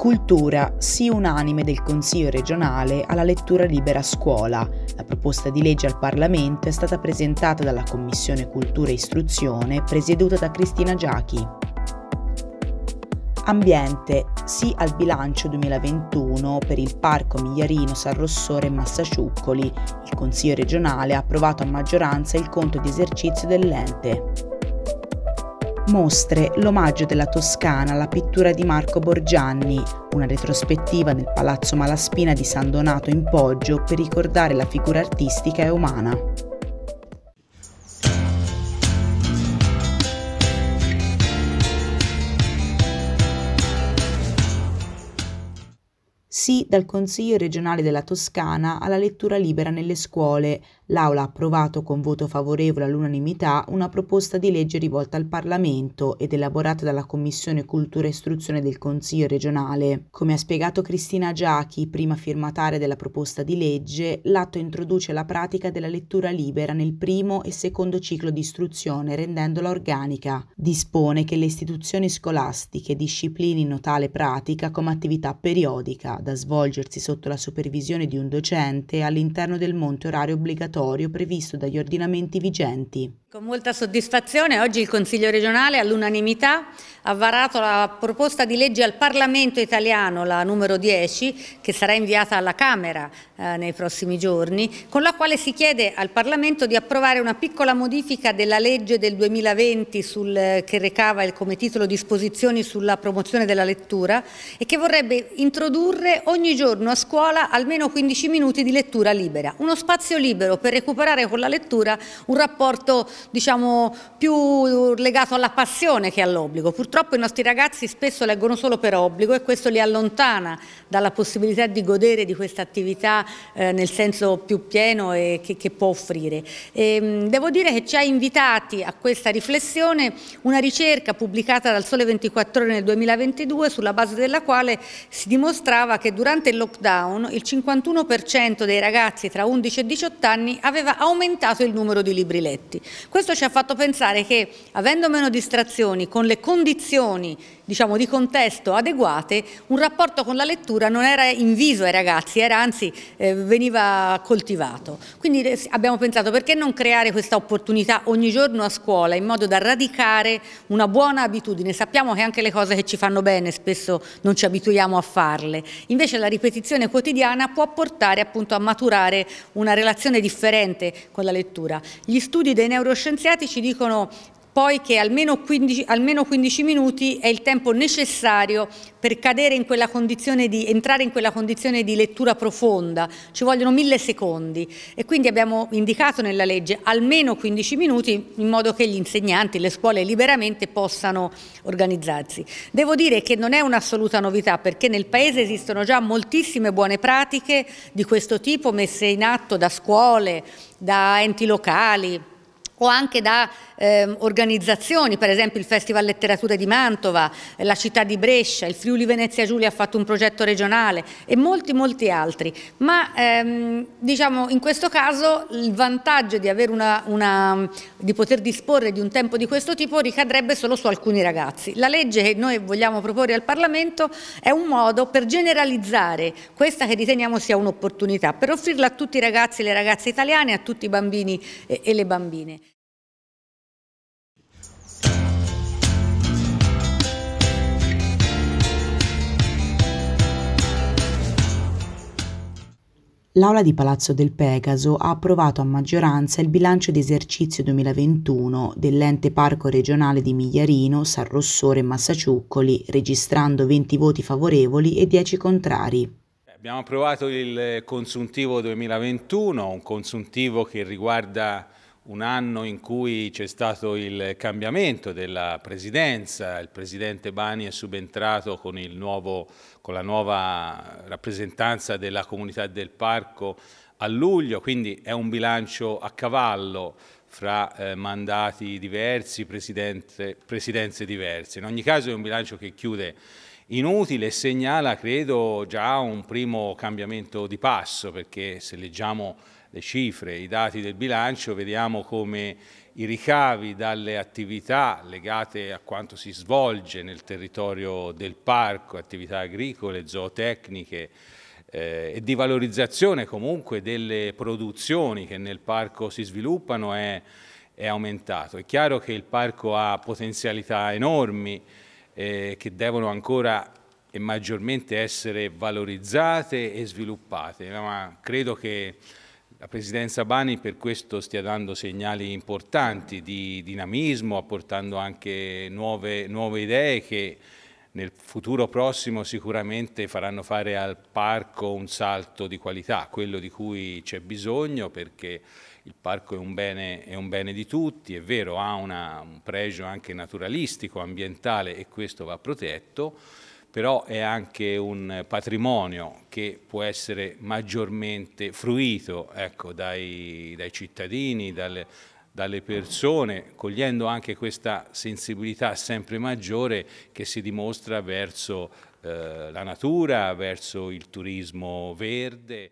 Cultura sì unanime del Consiglio regionale alla lettura libera scuola. La proposta di legge al Parlamento è stata presentata dalla Commissione Cultura e Istruzione presieduta da Cristina Giachi. Ambiente, sì al bilancio 2021 per il Parco Migliarino San Rossore e Massasciuccoli. Il Consiglio regionale ha approvato a maggioranza il conto di esercizio dell'ente mostre l'omaggio della Toscana alla pittura di Marco Borgianni, una retrospettiva nel Palazzo Malaspina di San Donato in Poggio per ricordare la figura artistica e umana. Sì dal Consiglio regionale della Toscana alla lettura libera nelle scuole, l'Aula ha approvato con voto favorevole all'unanimità una proposta di legge rivolta al Parlamento ed elaborata dalla Commissione Cultura e Istruzione del Consiglio regionale. Come ha spiegato Cristina Giachi, prima firmataria della proposta di legge, l'atto introduce la pratica della lettura libera nel primo e secondo ciclo di istruzione rendendola organica. Dispone che le istituzioni scolastiche disciplinino tale pratica come attività periodica da svolgersi sotto la supervisione di un docente all'interno del monte orario obbligatorio obbligatorio previsto dagli ordinamenti vigenti. Con molta soddisfazione oggi il Consiglio regionale all'unanimità ha varato la proposta di legge al Parlamento italiano, la numero 10, che sarà inviata alla Camera eh, nei prossimi giorni, con la quale si chiede al Parlamento di approvare una piccola modifica della legge del 2020 sul, eh, che recava il, come titolo disposizioni sulla promozione della lettura e che vorrebbe introdurre ogni giorno a scuola almeno 15 minuti di lettura libera, uno spazio libero per recuperare con la lettura un rapporto diciamo, più legato alla passione che all'obbligo. Purtroppo i nostri ragazzi spesso leggono solo per obbligo e questo li allontana dalla possibilità di godere di questa attività eh, nel senso più pieno e che, che può offrire. E, ehm, devo dire che ci ha invitati a questa riflessione una ricerca pubblicata dal Sole 24 Ore nel 2022 sulla base della quale si dimostrava che durante il lockdown il 51% dei ragazzi tra 11 e 18 anni anni aveva aumentato il numero di libri letti. Questo ci ha fatto pensare che avendo meno distrazioni, con le condizioni diciamo, di contesto adeguate, un rapporto con la lettura non era inviso ai ragazzi, era anzi eh, veniva coltivato. Quindi abbiamo pensato perché non creare questa opportunità ogni giorno a scuola in modo da radicare una buona abitudine. Sappiamo che anche le cose che ci fanno bene spesso non ci abituiamo a farle. Invece la ripetizione quotidiana può portare appunto a maturare una relazione di differente con la lettura. Gli studi dei neuroscienziati ci dicono poiché almeno 15, almeno 15, minuti è il tempo necessario per cadere in quella condizione di, entrare in quella condizione di lettura profonda, ci vogliono mille secondi e quindi abbiamo indicato nella legge almeno 15 minuti in modo che gli insegnanti, le scuole liberamente possano organizzarsi. Devo dire che non è un'assoluta novità perché nel Paese esistono già moltissime buone pratiche di questo tipo messe in atto da scuole, da enti locali o anche da eh, organizzazioni, per esempio il Festival Letteratura di Mantova, eh, la città di Brescia, il Friuli Venezia Giulia ha fatto un progetto regionale e molti molti altri, ma ehm, diciamo in questo caso il vantaggio di, una, una, di poter disporre di un tempo di questo tipo ricadrebbe solo su alcuni ragazzi. La legge che noi vogliamo proporre al Parlamento è un modo per generalizzare questa che riteniamo sia un'opportunità, per offrirla a tutti i ragazzi e le ragazze italiane, a tutti i bambini e le bambine. L'Aula di Palazzo del Pegaso ha approvato a maggioranza il bilancio di esercizio 2021 dell'ente parco regionale di Migliarino, San Rossore e Massaciuccoli, registrando 20 voti favorevoli e 10 contrari. Abbiamo approvato il consuntivo 2021, un consuntivo che riguarda un anno in cui c'è stato il cambiamento della presidenza, il presidente Bani è subentrato con, nuovo, con la nuova rappresentanza della comunità del parco a luglio, quindi è un bilancio a cavallo fra eh, mandati diversi, presidenze diverse. In ogni caso è un bilancio che chiude inutile e segnala, credo, già un primo cambiamento di passo, perché se leggiamo le cifre, i dati del bilancio, vediamo come i ricavi dalle attività legate a quanto si svolge nel territorio del parco, attività agricole, zootecniche eh, e di valorizzazione comunque delle produzioni che nel parco si sviluppano è, è aumentato. È chiaro che il parco ha potenzialità enormi eh, che devono ancora e maggiormente essere valorizzate e sviluppate, ma credo che la Presidenza Bani per questo stia dando segnali importanti di dinamismo, apportando anche nuove, nuove idee che nel futuro prossimo sicuramente faranno fare al parco un salto di qualità, quello di cui c'è bisogno perché il parco è un bene, è un bene di tutti, è vero, ha una, un pregio anche naturalistico, ambientale e questo va protetto però è anche un patrimonio che può essere maggiormente fruito ecco, dai, dai, cittadini, dalle, dalle persone, cogliendo anche questa sensibilità sempre maggiore che si dimostra verso eh, la natura, verso il turismo verde.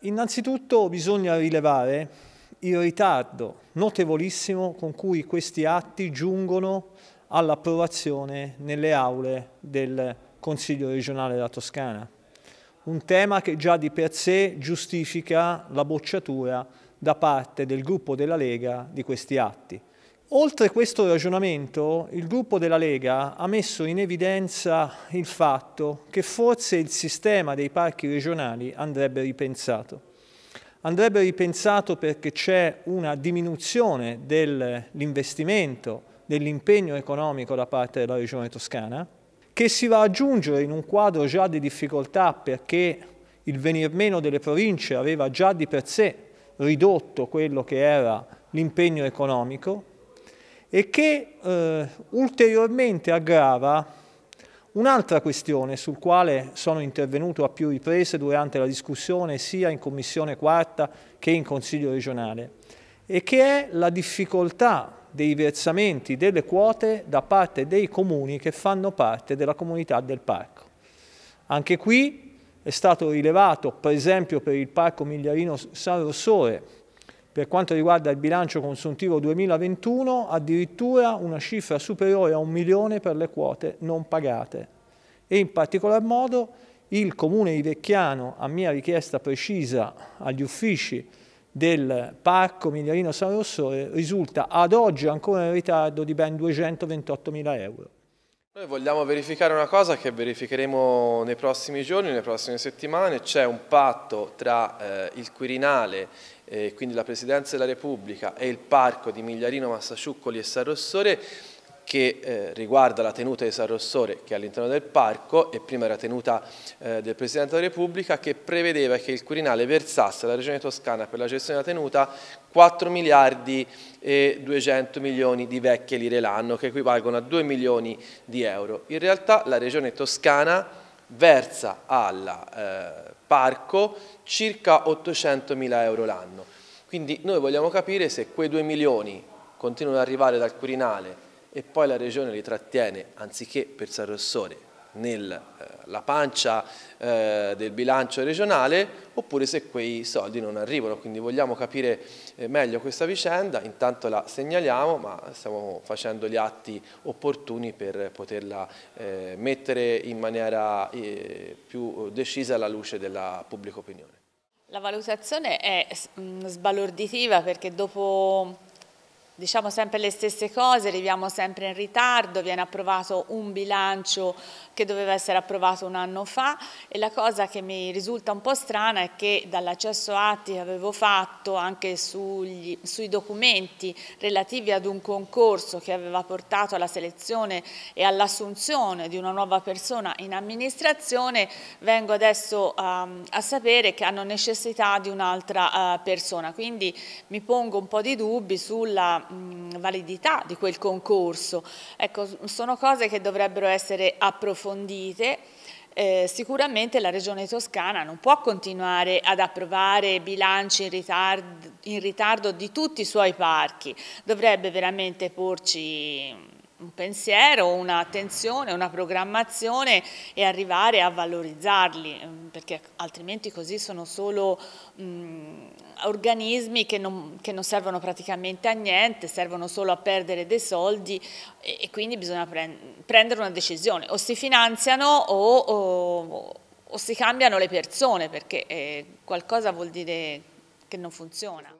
Innanzitutto bisogna rilevare il ritardo notevolissimo con cui questi atti giungono all'approvazione nelle aule del Consiglio regionale della Toscana. Un tema che già di per sé giustifica la bocciatura da parte del gruppo della Lega di questi atti. Oltre questo ragionamento, il gruppo della Lega ha messo in evidenza il fatto che forse il sistema dei parchi regionali andrebbe ripensato. Andrebbe ripensato perché c'è una diminuzione dell'investimento, dell'impegno economico da parte della Regione Toscana, che si va ad aggiungere in un quadro già di difficoltà perché il venir meno delle province aveva già di per sé ridotto quello che era l'impegno economico e che eh, ulteriormente aggrava Un'altra questione sul quale sono intervenuto a più riprese durante la discussione sia in Commissione quarta che in Consiglio regionale e che è la difficoltà dei versamenti delle quote da parte dei comuni che fanno parte della comunità del parco. Anche qui è stato rilevato, per esempio per il parco Migliarino San Rossore, per quanto riguarda il bilancio consuntivo 2021, addirittura una cifra superiore a un milione per le quote non pagate. E in particolar modo il comune di Vecchiano, a mia richiesta precisa agli uffici del parco Migliarino San Rossore risulta ad oggi ancora in ritardo di ben 228 mila euro. Noi vogliamo verificare una cosa che verificheremo nei prossimi giorni, nelle prossime settimane, c'è un patto tra eh, il Quirinale, eh, quindi la Presidenza della Repubblica e il Parco di Migliarino, Massasciuccoli e San Rossore che eh, riguarda la tenuta di San Rossore che è all'interno del parco e prima era tenuta eh, del Presidente della Repubblica che prevedeva che il Quirinale versasse alla Regione Toscana per la gestione della tenuta 4 miliardi e 200 milioni di vecchie lire l'anno che equivalgono a 2 milioni di euro. In realtà la Regione Toscana versa al eh, parco circa 800 mila euro l'anno. Quindi noi vogliamo capire se quei 2 milioni continuano ad arrivare dal Quirinale e poi la regione li trattiene anziché per San Rossore nella eh, pancia eh, del bilancio regionale oppure se quei soldi non arrivano. Quindi vogliamo capire eh, meglio questa vicenda, intanto la segnaliamo ma stiamo facendo gli atti opportuni per poterla mettere in maniera più decisa alla luce della pubblica opinione. La valutazione è mm, sbalorditiva perché dopo diciamo sempre le stesse cose, arriviamo sempre in ritardo, viene approvato un bilancio che doveva essere approvato un anno fa e la cosa che mi risulta un po' strana è che dall'accesso atti che avevo fatto anche sugli, sui documenti relativi ad un concorso che aveva portato alla selezione e all'assunzione di una nuova persona in amministrazione, vengo adesso um, a sapere che hanno necessità di un'altra eh, persona, quindi mi pongo un po' di dubbi sulla validità di quel concorso. Ecco, sono cose che dovrebbero essere approfondite. Eh, sicuramente la Regione Toscana non può continuare ad approvare bilanci in ritardo, in ritardo di tutti i suoi parchi, dovrebbe veramente porci un pensiero, un'attenzione, una programmazione e arrivare a valorizzarli, eh, perché altrimenti così sono solo... Mh, organismi che non, che non, servono praticamente a niente, servono solo a perdere dei soldi e, e quindi bisogna pre prendere una decisione, o si finanziano o, o, o si cambiano le persone perché eh, qualcosa vuol dire che non funziona.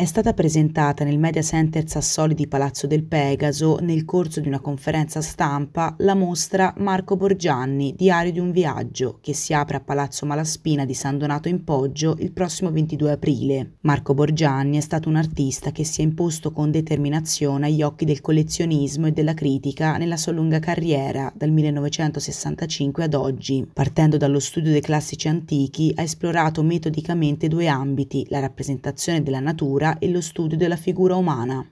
è stata presentata nel Media Center Sassoli di Palazzo del Pegaso nel corso di una conferenza stampa la mostra Marco Borgianni, Diario di un viaggio, che si apre a Palazzo Malaspina di San Donato in Poggio il prossimo 22 aprile. Marco Borgianni è stato un artista che si è imposto con determinazione agli occhi del collezionismo e della critica nella sua lunga carriera, dal 1965 ad oggi. Partendo dallo studio dei classici antichi, ha esplorato metodicamente due ambiti, la rappresentazione della natura e lo studio della figura umana.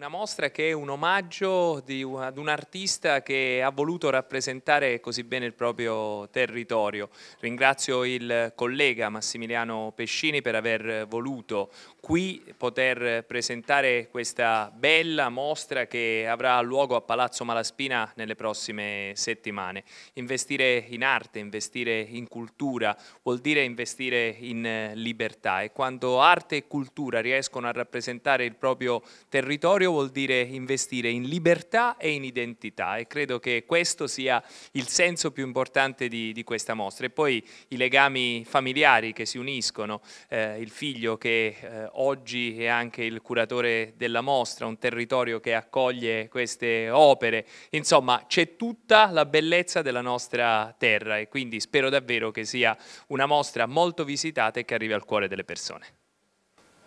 Una mostra che è un omaggio una, ad un artista che ha voluto rappresentare così bene il proprio territorio. Ringrazio il collega Massimiliano Pescini per aver voluto qui poter presentare questa bella mostra che avrà luogo a Palazzo Malaspina nelle prossime settimane. Investire in arte, investire in cultura vuol dire investire in libertà e quando arte e cultura riescono a rappresentare il proprio territorio territorio vuol dire investire in libertà e in identità e credo che questo sia il senso più importante di, di questa mostra. E poi i legami familiari che si uniscono, eh, il figlio che eh, oggi è anche il curatore della mostra, un territorio che accoglie queste opere, insomma c'è tutta la bellezza della nostra terra e quindi spero davvero che sia una mostra molto visitata e che arrivi al cuore delle persone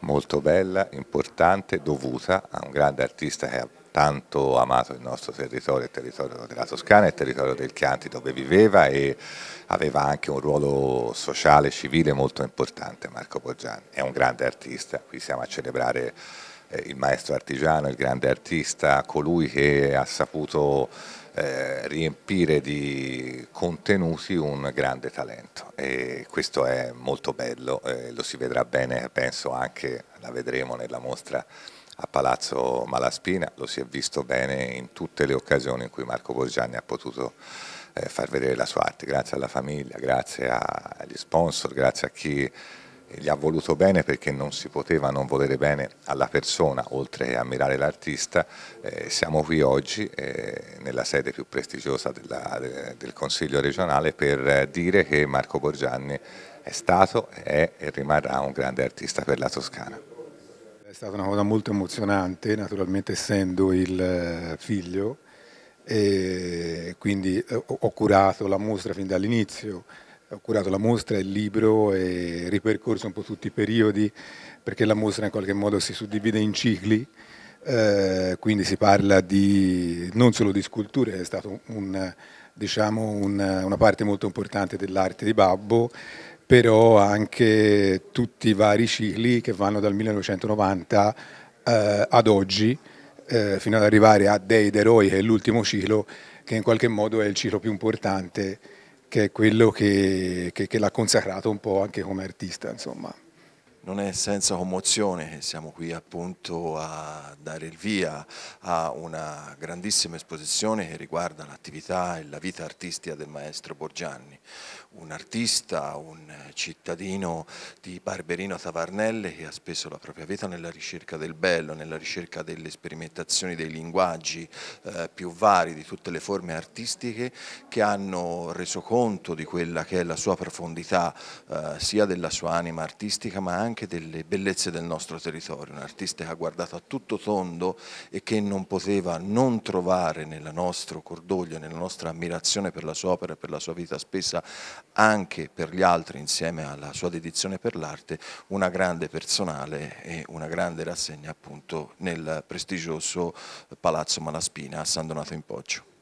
molto bella, importante, dovuta a un grande artista che ha tanto amato il nostro territorio, il territorio della Toscana, il territorio del Chianti dove viveva e aveva anche un ruolo sociale e civile molto importante Marco Poggiani. È un grande artista, qui siamo a celebrare eh, il maestro artigiano, il grande artista, colui che ha saputo eh, riempire di contenuti un grande talento e questo è molto bello, eh, lo si vedrà bene, penso anche, la vedremo nella mostra a Palazzo Malaspina, lo si è visto bene in tutte le occasioni in cui Marco Borgianni ha potuto eh, far vedere la sua arte, grazie alla famiglia, grazie agli sponsor, grazie a chi gli ha voluto bene perché non si poteva non volere bene alla persona, oltre che ammirare l'artista, eh, siamo qui oggi eh, nella sede più prestigiosa della, de, del Consiglio regionale per dire che Marco Borgianni è stato, è e rimarrà un grande artista per la Toscana. È stata una cosa molto emozionante, naturalmente essendo il eh, figlio, e quindi eh, ho curato la mostra fin dall'inizio, ho curato la mostra, il libro e ripercorso un po' tutti i periodi perché la mostra in qualche modo si suddivide in cicli, eh, quindi si parla di, non solo di sculture, è stata un, diciamo un, una parte molto importante dell'arte di Babbo, però anche tutti i vari cicli che vanno dal 1990 eh, ad oggi, eh, fino ad arrivare a Dei d'Eroi, che è l'ultimo ciclo, che in qualche modo è il ciclo più importante che è quello che, che, che l'ha consacrato un po' anche come artista. Insomma. Non è senza commozione che siamo qui appunto a dare il via a una grandissima esposizione che riguarda l'attività e la vita artistica del maestro Borgianni, un artista, un cittadino di Barberino Tavarnelle che ha speso la propria vita nella ricerca del bello, nella ricerca delle sperimentazioni dei linguaggi eh, più vari di tutte le forme artistiche che hanno reso conto di quella che è la sua profondità eh, sia della sua anima artistica ma anche delle bellezze del nostro territorio, un artista che ha guardato a tutto tondo e che non poteva non trovare nel nostro cordoglio, nella nostra ammirazione per la sua opera e per la sua vita spesa anche per gli altri insieme insieme alla sua dedizione per l'arte, una grande personale e una grande rassegna appunto nel prestigioso Palazzo Malaspina a San Donato in Poggio.